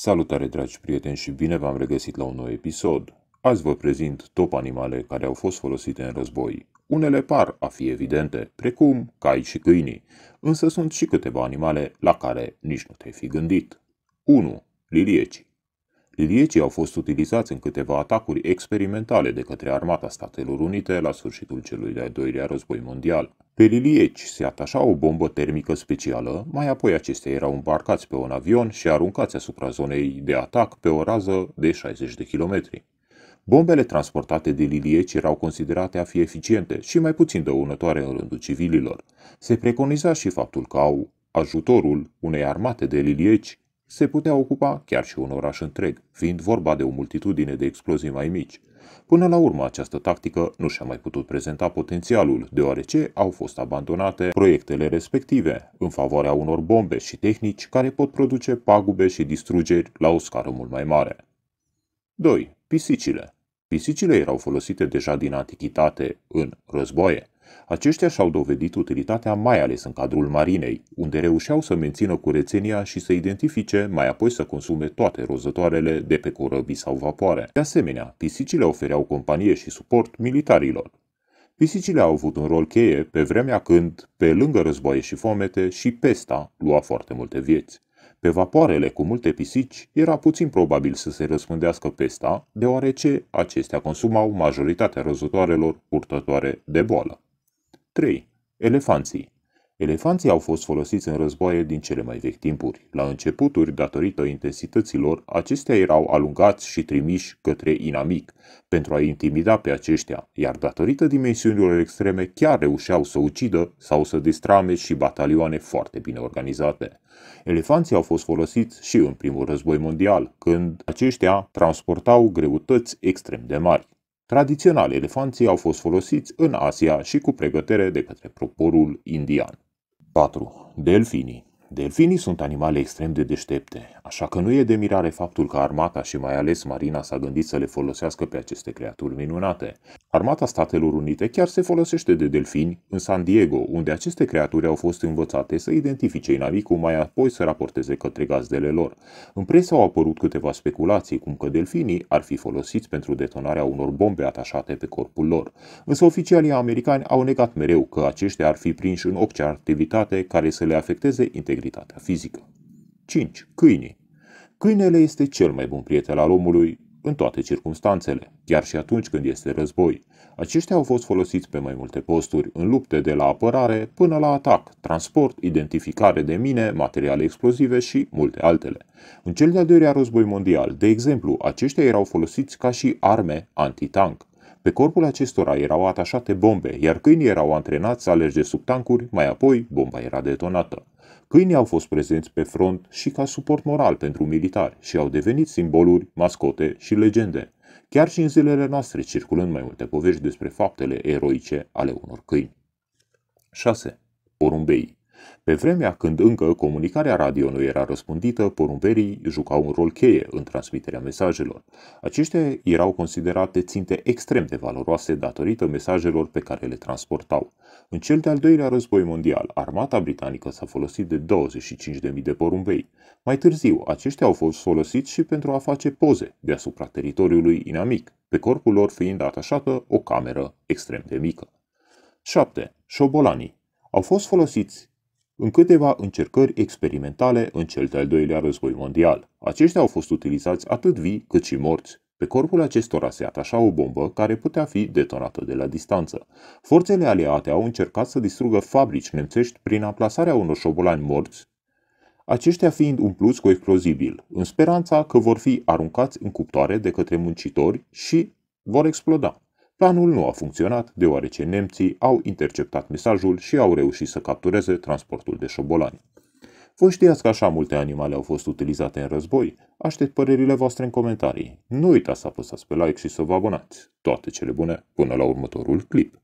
Salutare, dragi prieteni, și bine v-am regăsit la un nou episod. Azi vă prezint top animale care au fost folosite în război. Unele par a fi evidente, precum cai și câinii, însă sunt și câteva animale la care nici nu te-ai fi gândit. 1. Liliecii Liliecii au fost utilizați în câteva atacuri experimentale de către Armata Statelor Unite la sfârșitul celui de-al doilea război mondial. Pe lilieci se atașa o bombă termică specială, mai apoi acestea erau îmbarcați pe un avion și aruncați asupra zonei de atac pe o rază de 60 de kilometri. Bombele transportate de lilieci erau considerate a fi eficiente și mai puțin dăunătoare în rândul civililor. Se preconiza și faptul că au ajutorul unei armate de lilieci se putea ocupa chiar și un oraș întreg, fiind vorba de o multitudine de explozii mai mici. Până la urmă, această tactică nu și-a mai putut prezenta potențialul, deoarece au fost abandonate proiectele respective, în favoarea unor bombe și tehnici care pot produce pagube și distrugeri la o scară mult mai mare. 2. Pisicile Pisicile erau folosite deja din antichitate în războaie. Aceștia și-au dovedit utilitatea mai ales în cadrul marinei, unde reușeau să mențină curățenia și să identifice, mai apoi să consume toate rozătoarele de pe corăbii sau vapoare. De asemenea, pisicile ofereau companie și suport militarilor. Pisicile au avut un rol cheie pe vremea când, pe lângă războaie și foamete, și pesta lua foarte multe vieți. Pe vapoarele cu multe pisici era puțin probabil să se răspândească pesta, deoarece acestea consumau majoritatea răzătoarelor purtătoare de boală. 3. Elefanții Elefanții au fost folosiți în războaie din cele mai vechi timpuri. La începuturi, datorită intensităților, acestea erau alungați și trimiși către inamic pentru a intimida pe aceștia, iar datorită dimensiunilor extreme chiar reușeau să ucidă sau să distrame și batalioane foarte bine organizate. Elefanții au fost folosiți și în primul război mondial, când aceștia transportau greutăți extrem de mari. Tradițional, elefanții au fost folosiți în Asia și cu pregătere de către poporul indian. 4. Delfinii Delfinii sunt animale extrem de deștepte, așa că nu e de mirare faptul că armata și mai ales marina s-a gândit să le folosească pe aceste creaturi minunate. Armata Statelor Unite chiar se folosește de delfini în San Diego, unde aceste creaturi au fost învățate să identifice inamicul, mai apoi să raporteze către gazdele lor. În presă au apărut câteva speculații, cum că delfinii ar fi folosiți pentru detonarea unor bombe atașate pe corpul lor. Însă oficialii americani au negat mereu că aceștia ar fi prinși în orice activitate care să le afecteze integritatea integritatea fizică. 5. Câinii. Câinele este cel mai bun prieten al omului în toate circunstanțele, chiar și atunci când este război. Aceștia au fost folosiți pe mai multe posturi, în lupte de la apărare până la atac, transport, identificare de mine, materiale explozive și multe altele. În cel de-al doilea război mondial, de exemplu, aceștia erau folosiți ca și arme antitank. Pe corpul acestora erau atașate bombe, iar câinii erau antrenați să alerge sub tancuri, mai apoi bomba era detonată. Câinii au fost prezenți pe front și ca suport moral pentru militari și au devenit simboluri, mascote și legende. Chiar și în zilele noastre circulând mai multe povești despre faptele eroice ale unor câini. 6. Porumbeii pe vremea când încă comunicarea radio nu era răspândită, porumberii jucau un rol cheie în transmiterea mesajelor. Aceștia erau considerate ținte extrem de valoroase datorită mesajelor pe care le transportau. În cel de-al doilea război mondial, armata britanică s-a folosit de 25.000 de porumbei. Mai târziu, aceștia au fost folosiți și pentru a face poze deasupra teritoriului inamic, pe corpul lor fiind atașată o cameră extrem de mică. 7. Șobolanii au fost folosiți în câteva încercări experimentale în cel de-al doilea război mondial. Aceștia au fost utilizați atât vii cât și morți. Pe corpul acestora se atașa o bombă care putea fi detonată de la distanță. Forțele aliate au încercat să distrugă fabrici nemțești prin amplasarea unor șobolani morți, aceștia fiind umpluți cu explozibil, în speranța că vor fi aruncați în cuptoare de către muncitori și vor exploda. Planul nu a funcționat, deoarece nemții au interceptat mesajul și au reușit să captureze transportul de șobolani. Vă știați că așa multe animale au fost utilizate în război? Aștept părerile voastre în comentarii. Nu uitați să apăsați pe like și să vă abonați. Toate cele bune, până la următorul clip.